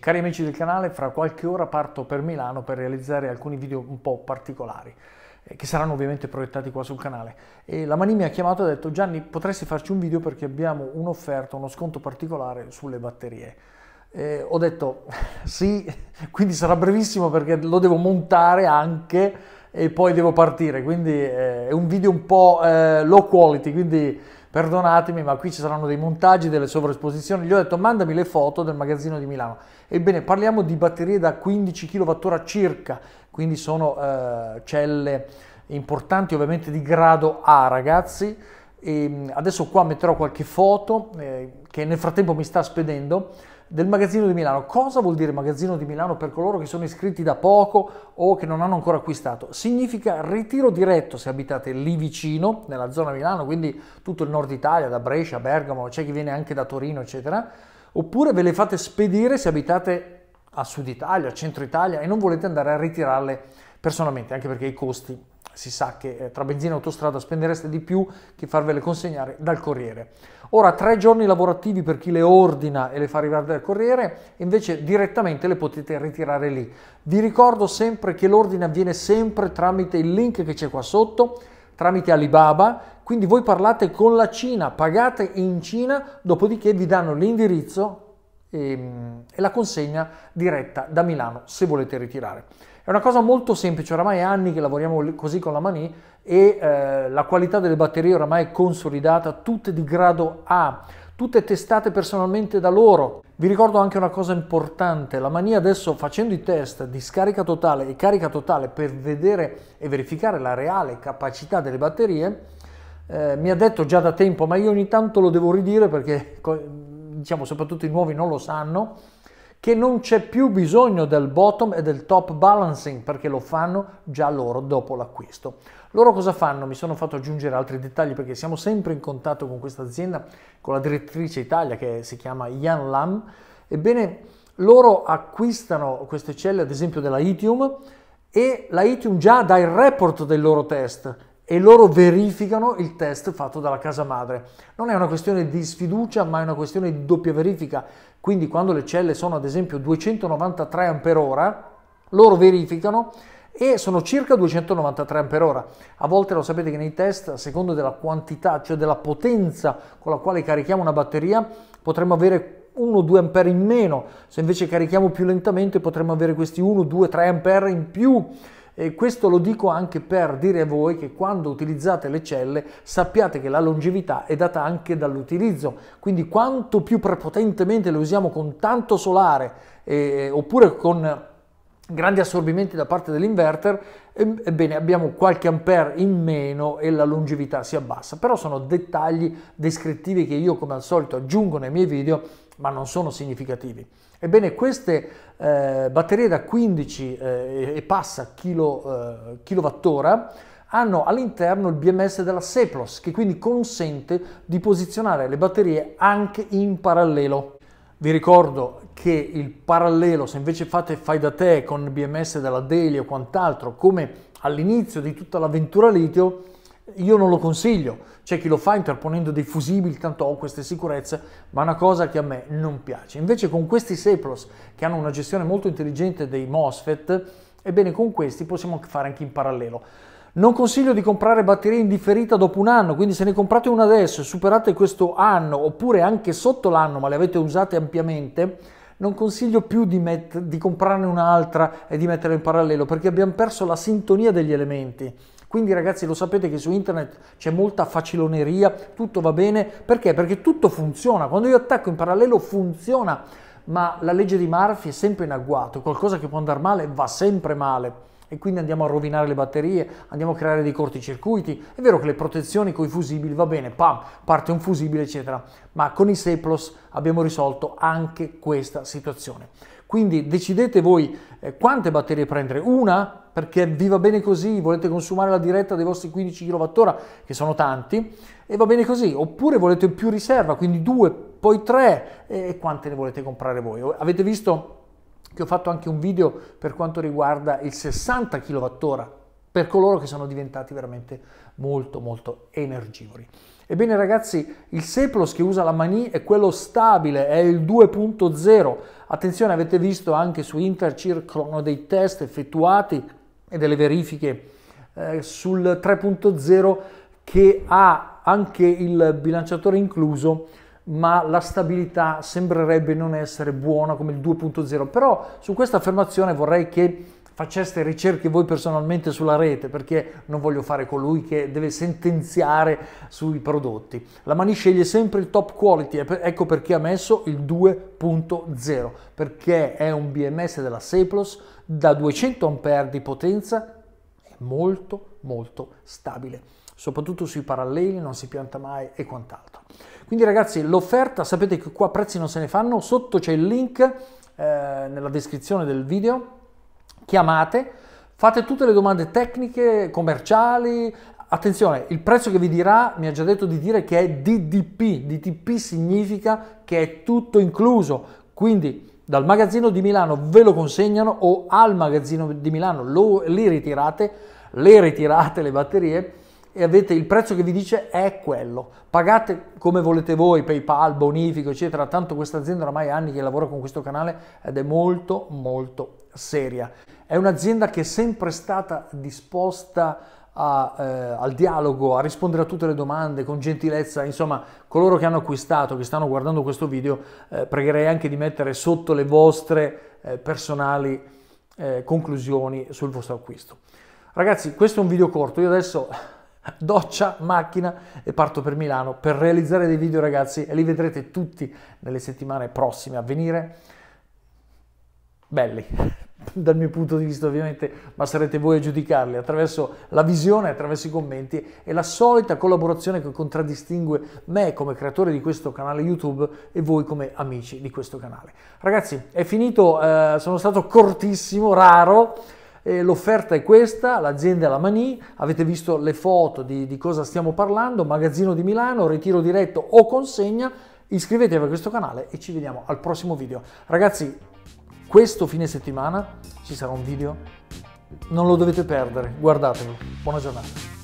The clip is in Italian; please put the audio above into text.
Cari amici del canale, fra qualche ora parto per Milano per realizzare alcuni video un po' particolari eh, che saranno ovviamente proiettati qua sul canale. E la Mani mi ha chiamato e ha detto Gianni potresti farci un video perché abbiamo un'offerta, uno sconto particolare sulle batterie. E ho detto sì, quindi sarà brevissimo perché lo devo montare anche e poi devo partire, quindi eh, è un video un po' eh, low quality, quindi perdonatemi, ma qui ci saranno dei montaggi, delle sovraesposizioni. Gli ho detto mandami le foto del magazzino di Milano. Ebbene, parliamo di batterie da 15 kWh circa, quindi sono eh, celle importanti ovviamente di grado A, ragazzi. E ehm, adesso qua metterò qualche foto eh, che nel frattempo mi sta spedendo del magazzino di Milano. Cosa vuol dire magazzino di Milano per coloro che sono iscritti da poco o che non hanno ancora acquistato? Significa ritiro diretto se abitate lì vicino, nella zona Milano, quindi tutto il nord Italia, da Brescia, Bergamo, c'è chi viene anche da Torino, eccetera, oppure ve le fate spedire se abitate a Sud Italia, a Centro Italia e non volete andare a ritirarle personalmente, anche perché i costi si sa che eh, tra benzina e autostrada spendereste di più che farvele consegnare dal corriere. Ora tre giorni lavorativi per chi le ordina e le fa arrivare dal corriere, invece direttamente le potete ritirare lì. Vi ricordo sempre che l'ordine avviene sempre tramite il link che c'è qua sotto, tramite Alibaba, quindi voi parlate con la Cina, pagate in Cina, dopodiché vi danno l'indirizzo e, ehm, e la consegna diretta da Milano se volete ritirare. È una cosa molto semplice, oramai è anni che lavoriamo così con la Mani e eh, la qualità delle batterie oramai è consolidata, tutte di grado A, tutte testate personalmente da loro. Vi ricordo anche una cosa importante, la Mani adesso facendo i test di scarica totale e carica totale per vedere e verificare la reale capacità delle batterie, eh, mi ha detto già da tempo, ma io ogni tanto lo devo ridire perché diciamo soprattutto i nuovi non lo sanno, che non c'è più bisogno del bottom e del top balancing perché lo fanno già loro dopo l'acquisto. Loro cosa fanno? Mi sono fatto aggiungere altri dettagli perché siamo sempre in contatto con questa azienda, con la direttrice Italia che si chiama Ian Lam. Ebbene, loro acquistano queste celle ad esempio della Itium e la Itium già dà il report dei loro test e loro verificano il test fatto dalla casa madre. Non è una questione di sfiducia, ma è una questione di doppia verifica. Quindi quando le celle sono ad esempio 293 Ah, loro verificano e sono circa 293 Ah. A volte lo sapete che nei test, a seconda della quantità, cioè della potenza con la quale carichiamo una batteria, potremmo avere 1-2 A in meno. Se invece carichiamo più lentamente potremmo avere questi 1-2-3 A in più e questo lo dico anche per dire a voi che quando utilizzate le celle sappiate che la longevità è data anche dall'utilizzo, quindi quanto più prepotentemente lo usiamo con tanto solare eh, oppure con grandi assorbimenti da parte dell'inverter, ebbene abbiamo qualche ampere in meno e la longevità si abbassa, però sono dettagli descrittivi che io come al solito aggiungo nei miei video, ma non sono significativi. Ebbene queste eh, batterie da 15 eh, e passa kilo, eh, kilowattora hanno all'interno il BMS della Seplos che quindi consente di posizionare le batterie anche in parallelo. Vi ricordo che il parallelo, se invece fate fai da te con BMS della Daily o quant'altro, come all'inizio di tutta l'avventura litio, io non lo consiglio. C'è chi lo fa interponendo dei fusibili, tanto ho queste sicurezze, ma è una cosa che a me non piace. Invece con questi Seplos, che hanno una gestione molto intelligente dei MOSFET, ebbene con questi possiamo fare anche in parallelo. Non consiglio di comprare batterie in differita dopo un anno, quindi se ne comprate una adesso e superate questo anno oppure anche sotto l'anno ma le avete usate ampiamente, non consiglio più di, met- di comprarne un'altra e di metterla in parallelo perché abbiamo perso la sintonia degli elementi. Quindi ragazzi lo sapete che su internet c'è molta faciloneria, tutto va bene, perché? Perché tutto funziona, quando io attacco in parallelo funziona, ma la legge di Murphy è sempre in agguato, qualcosa che può andare male va sempre male e quindi andiamo a rovinare le batterie, andiamo a creare dei corticircuiti. È vero che le protezioni con i fusibili va bene, pam, parte un fusibile, eccetera, ma con i Seplos abbiamo risolto anche questa situazione. Quindi decidete voi eh, quante batterie prendere. Una, perché vi va bene così, volete consumare la diretta dei vostri 15 kWh, che sono tanti, e va bene così. Oppure volete più riserva, quindi due, poi tre, e quante ne volete comprare voi. Avete visto che ho fatto anche un video per quanto riguarda il 60 kWh per coloro che sono diventati veramente molto molto energivori. Ebbene ragazzi, il Seplos che usa la Mani è quello stabile, è il 2.0. Attenzione, avete visto anche su Intercirclono dei test effettuati e delle verifiche eh, sul 3.0 che ha anche il bilanciatore incluso ma la stabilità sembrerebbe non essere buona come il 2.0. Però su questa affermazione vorrei che faceste ricerche voi personalmente sulla rete, perché non voglio fare colui che deve sentenziare sui prodotti. La Mani sceglie sempre il top quality, ecco perché ha messo il 2.0, perché è un BMS della Seplos da 200 A di potenza, è molto molto stabile soprattutto sui paralleli, non si pianta mai e quant'altro. Quindi ragazzi l'offerta, sapete che qua prezzi non se ne fanno, sotto c'è il link eh, nella descrizione del video, chiamate, fate tutte le domande tecniche, commerciali, Attenzione, il prezzo che vi dirà mi ha già detto di dire che è DDP. DDP significa che è tutto incluso. Quindi dal magazzino di Milano ve lo consegnano o al magazzino di Milano lo, li ritirate, le ritirate le batterie e avete il prezzo che vi dice è quello. Pagate come volete voi, PayPal, bonifico, eccetera. Tanto questa azienda oramai ha anni che lavora con questo canale ed è molto molto seria. È un'azienda che è sempre stata disposta a, eh, al dialogo, a rispondere a tutte le domande con gentilezza, insomma, coloro che hanno acquistato, che stanno guardando questo video, eh, pregherei anche di mettere sotto le vostre eh, personali eh, conclusioni sul vostro acquisto. Ragazzi, questo è un video corto, io adesso doccia, macchina e parto per Milano per realizzare dei video ragazzi e li vedrete tutti nelle settimane prossime a venire. Belli, dal mio punto di vista ovviamente, ma sarete voi a giudicarli attraverso la visione, attraverso i commenti e la solita collaborazione che contraddistingue me come creatore di questo canale YouTube e voi come amici di questo canale. Ragazzi, è finito, eh, sono stato cortissimo, raro l'offerta è questa, l'azienda è la Mani, avete visto le foto di, di cosa stiamo parlando, magazzino di Milano, ritiro diretto o consegna, iscrivetevi a questo canale e ci vediamo al prossimo video. Ragazzi, questo fine settimana ci sarà un video, non lo dovete perdere, guardatelo, buona giornata.